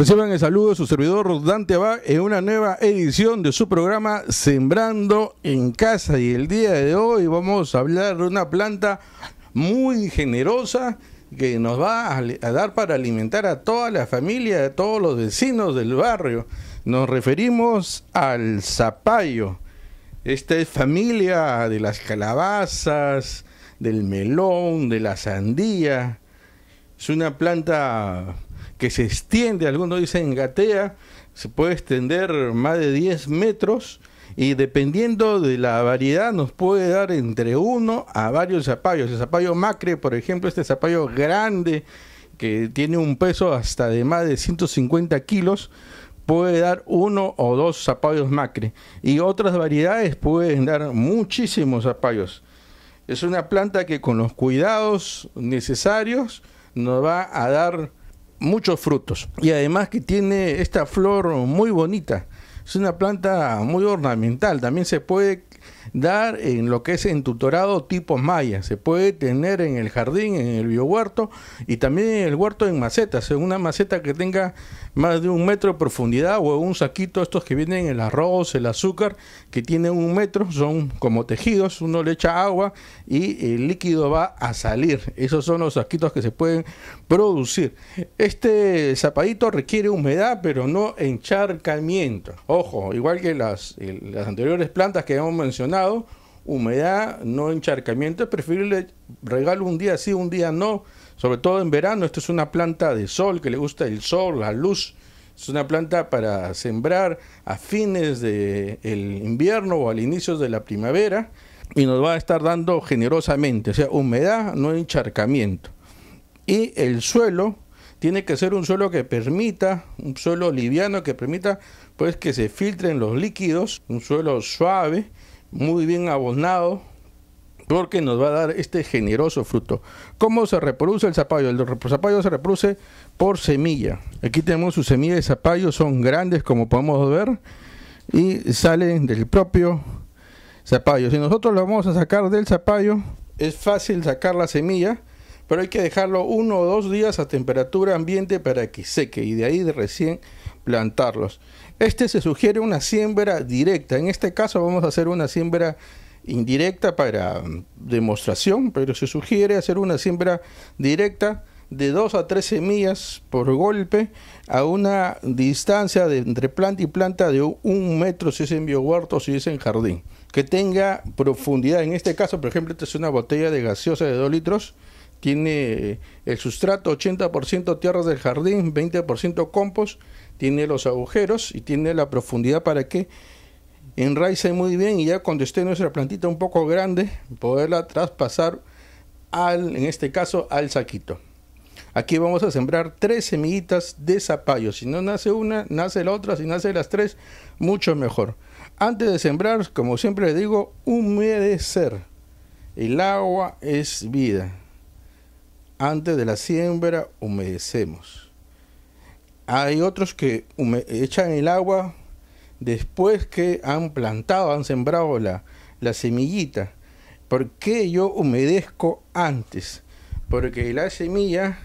Reciban el saludo de su servidor Dante Abad en una nueva edición de su programa Sembrando en Casa. Y el día de hoy vamos a hablar de una planta muy generosa que nos va a, dar para alimentar a toda la familia, a todos los vecinos del barrio. Nos referimos al zapallo. Esta es familia de las calabazas, del melón, de la sandía. Es una planta que se extiende, algunos dicen gatea, se puede extender más de 10 metros y dependiendo de la variedad nos puede dar entre uno a varios zapallos. El zapallo macre, por ejemplo, este zapallo grande que tiene un peso hasta de más de 150 kilos, puede dar uno o dos zapallos macre. Y otras variedades pueden dar muchísimos zapallos. Es una planta que con los cuidados necesarios nos va a dar muchos frutos. Y además que tiene esta flor muy bonita. Es una planta muy ornamental. También se puede dar en lo que es en tutorado tipos mayas. Se puede tener en el jardín, en el biohuerto y también en el huerto en macetas. En una maceta que tenga más de un metro de profundidad o un saquito, estos que vienen el arroz, el azúcar, que tienen un metro, son como tejidos. Uno le echa agua y el líquido va a salir. Esos son los saquitos que se pueden producir. Este zapadito requiere humedad, pero no encharcamiento. Ojo, igual que las, eh, las anteriores plantas que hemos mencionado humedad, no encharcamiento. Es preferible regalo un día sí, un día no. Sobre todo en verano, esto es una planta de sol, que le gusta el sol, la luz. Es una planta para sembrar a fines del el invierno o al inicio de la primavera y nos va a estar dando generosamente, o sea, humedad, no encharcamiento. Y el suelo tiene que ser un suelo que permita, un suelo liviano que permita pues que se filtren los líquidos, un suelo suave muy bien abonado, porque nos va a dar este generoso fruto. ¿Cómo se reproduce el zapallo? El zapallo se reproduce por semilla. Aquí tenemos su semilla de zapallo, son grandes como podemos ver, y salen del propio zapallo. Si nosotros lo vamos a sacar del zapallo, es fácil sacar la semilla, pero hay que dejarlo uno o dos días a temperatura ambiente para que seque y de ahí recién plantarlos. Este se sugiere una siembra directa. En este caso vamos a hacer una siembra indirecta para mm, demostración, pero se sugiere hacer una siembra directa de 2 a 3 semillas por golpe a una distancia de entre planta y planta de un metro si es en biohuerto o si es en jardín. Que tenga profundidad. En este caso, por ejemplo, esta es una botella de gaseosa de 2 litros. Tiene eh, el sustrato 80% tierra del jardín, 20% compost tiene los agujeros y tiene la profundidad para que enraice muy bien y ya cuando esté nuestra plantita un poco grande, poderla traspasar al, en este caso, al saquito. Aquí vamos a sembrar tres semillitas de zapallo. Si no nace una, nace la otra. Si nace las tres, mucho mejor. Antes de sembrar, como siempre les digo, humedecer. El agua es vida. Antes de la siembra, humedecemos. Hay otros que echan el agua después que han plantado, han sembrado la, semillita. ¿Por qué yo humedezco antes? Porque la semilla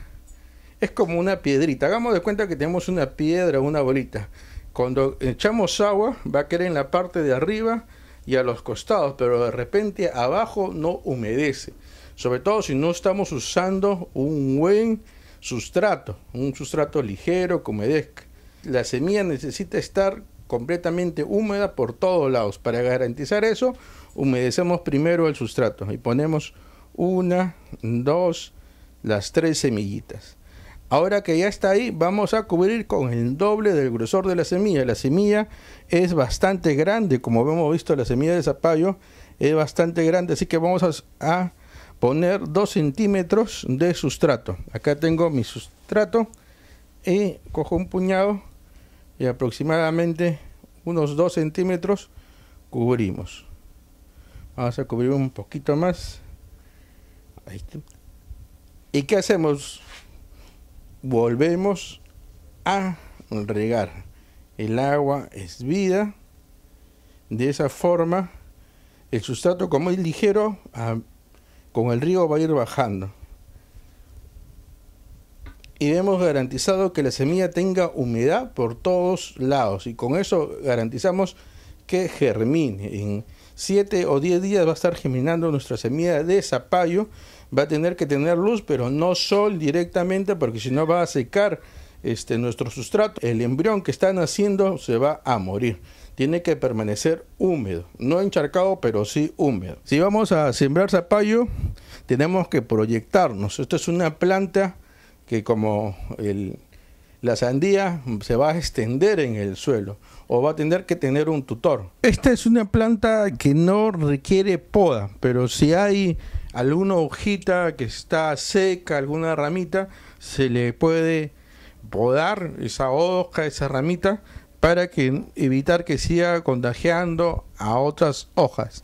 es como una piedrita. Hagamos de cuenta que tenemos una piedra, una bolita. Cuando echamos agua va a querer en la parte de arriba y a los costados, pero de repente abajo no humedece. Sobre todo si no estamos usando un buen sustrato, un sustrato ligero, humedezca La semilla necesita estar completamente húmeda por todos lados. Para garantizar eso, humedecemos primero el sustrato y ponemos una, dos, las tres semillitas. Ahora que ya está ahí, vamos a cubrir con el doble del grosor de la semilla. La semilla es bastante grande, como hemos visto, la semilla de zapallo es bastante grande, así que vamos a poner 2 centímetros de sustrato. Acá tengo mi sustrato y cojo un puñado y aproximadamente unos 2 centímetros cubrimos. Vamos a cubrir un poquito más. ¿Y qué hacemos? Volvemos a regar. El agua es vida. De esa forma, el sustrato como es ligero, con el río va a ir bajando. Y hemos garantizado que la semilla tenga humedad por todos lados. Y con eso garantizamos que germine. En 7 o 10 días va a estar germinando nuestra semilla de zapallo. Va a tener que tener luz, pero no sol directamente, porque si no va a secar este, nuestro sustrato. El embrión que está naciendo se va a morir tiene que permanecer húmedo, no encharcado, pero sí húmedo. Si vamos a sembrar zapallo, tenemos que proyectarnos. Esto es una planta que como la sandía se va a extender en el suelo o va a tener que tener un tutor. Esta es una planta que no requiere poda, pero si hay alguna hojita que está seca, alguna ramita, se le puede podar esa hoja, esa ramita para que, evitar que siga contagiando a otras hojas.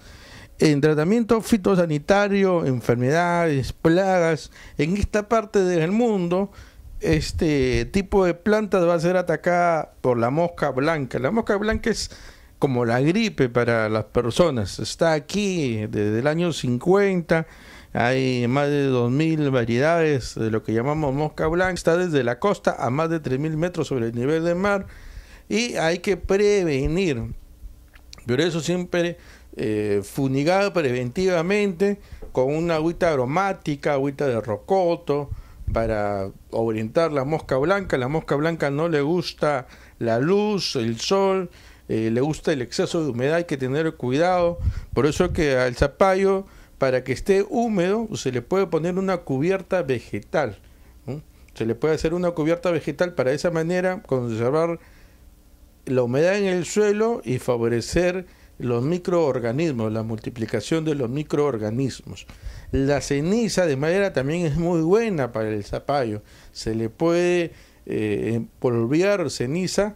En tratamiento fitosanitario, enfermedades, plagas, en esta parte del mundo, este tipo de plantas va a ser atacada por la mosca blanca. La mosca blanca es como la gripe para las personas. Está aquí desde el año 50. Hay más de 2.000 variedades de lo que llamamos mosca blanca. Está desde la costa a más de 3.000 metros sobre el nivel del mar y hay que prevenir. Pero eso siempre eh, funigado preventivamente con una agüita aromática, agüita de rocoto, para orientar la mosca blanca. La mosca blanca no le gusta la luz, el sol, eh, le gusta el exceso de humedad, hay que tener cuidado. Por eso que al zapallo, para que esté húmedo, se le puede poner una cubierta vegetal. Se le puede hacer una cubierta vegetal para esa manera conservar la humedad en el suelo y favorecer los microorganismos, la multiplicación de los microorganismos. La ceniza de madera también es muy buena para el zapallo. Se le puede eh, ceniza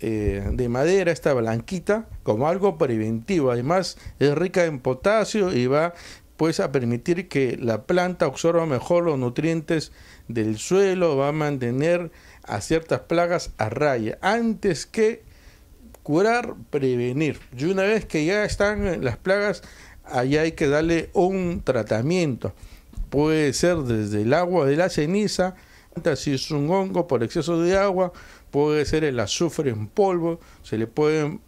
eh, de madera, esta blanquita, como algo preventivo. Además es rica en potasio y va pues a permitir que la planta absorba mejor los nutrientes del suelo, va a mantener a ciertas plagas a raya, antes que curar, prevenir. Y una vez que ya están las plagas, ahí hay que darle un tratamiento. Puede ser desde el agua de la ceniza, si es un hongo por exceso de agua, puede ser el azufre en polvo, se le puede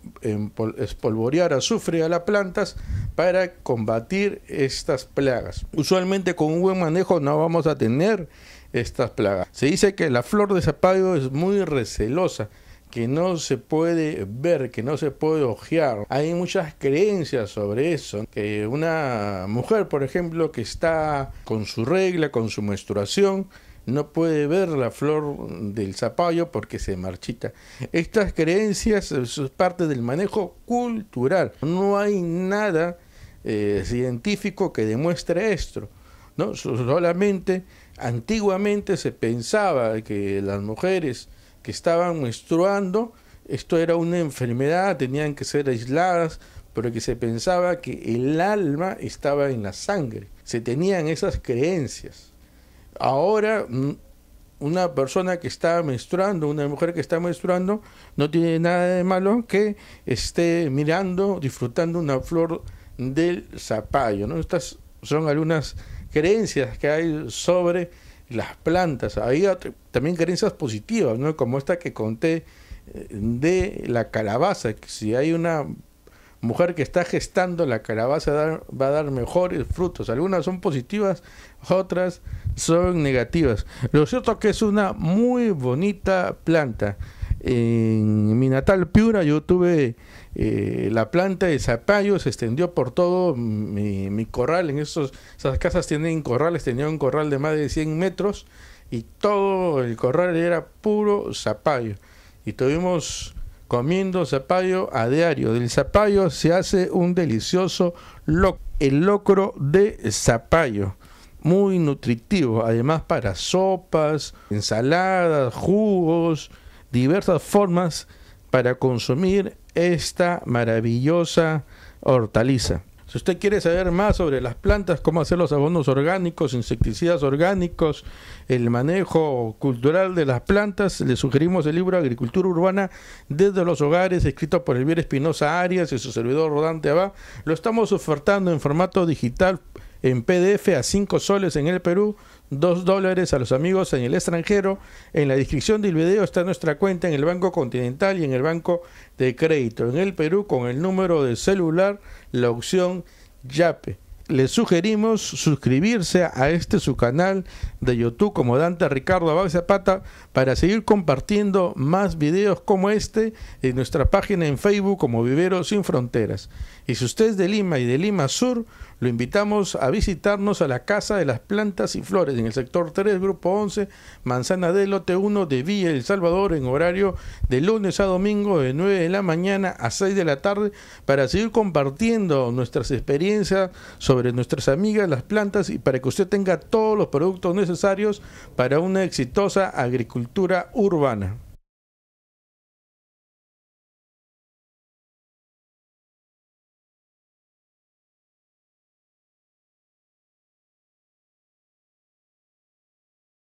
espolvorear azufre a las plantas para combatir estas plagas. Usualmente con un buen manejo no vamos a tener estas plagas. Se dice que la flor de zapallo es muy recelosa que no se puede ver, que no se puede ojear. Hay muchas creencias sobre eso, que una mujer, por ejemplo, que está con su regla, con su menstruación, no puede ver la flor del zapallo porque se marchita. Estas creencias eh, son parte del manejo cultural. No hay nada eh, científico que demuestre esto. ¿no? Solamente antiguamente se pensaba que las mujeres que estaban menstruando, esto era una enfermedad, tenían que ser aisladas, pero que se pensaba que el alma estaba en la sangre, se tenían esas creencias. Ahora mm, una persona que está menstruando, una mujer que está menstruando, no tiene nada de malo que esté mirando, disfrutando una flor del zapallo. ¿no? Estas son algunas creencias que hay sobre las plantas. hay también creencias positivas, ¿no? como esta que conté eh, de la calabaza, que si hay una mujer que está gestando la calabaza va a dar mejores frutos. Algunas son positivas, otras son negativas. Lo cierto es que es una muy bonita planta. En mi natal Piura yo tuve eh, la planta de zapallo, se extendió por todo mi, corral. En esas casas tienen corrales, tenía un corral de más de 100 metros y todo el corral era puro zapallo. Y tuvimos comiendo zapallo a diario. Del zapallo se hace un delicioso el locro de zapallo, muy nutritivo, además para sopas, ensaladas, jugos diversas formas para consumir esta maravillosa hortaliza. Si usted quiere saber más sobre las plantas, cómo hacer los abonos orgánicos, insecticidas orgánicos, el manejo cultural de las plantas, le sugerimos el libro Agricultura Urbana desde los hogares, escrito por Elvira Espinosa Arias y su servidor Rodante Abá. Lo estamos ofertando en formato digital en PDF a 5 soles en el Perú, 2 dólares a los amigos en el extranjero. En la descripción del video está nuestra cuenta en el Banco Continental y en el Banco de Crédito. En el Perú con el número de celular, la opción YAPE. Les sugerimos suscribirse a este su canal de YouTube como Dante Ricardo Abad Zapata para seguir compartiendo más videos como este en nuestra página en Facebook como Viveros Sin Fronteras. Y si usted es de Lima y de Lima Sur, lo invitamos a visitarnos a la Casa de las Plantas y Flores en el sector 3, grupo 11, Manzana del lote 1 de Villa El Salvador en horario de lunes a domingo de 9 de la mañana a 6 de la tarde para seguir compartiendo nuestras experiencias sobre nuestras amigas las plantas y para que usted tenga todos los productos necesarios para una exitosa agricultura urbana.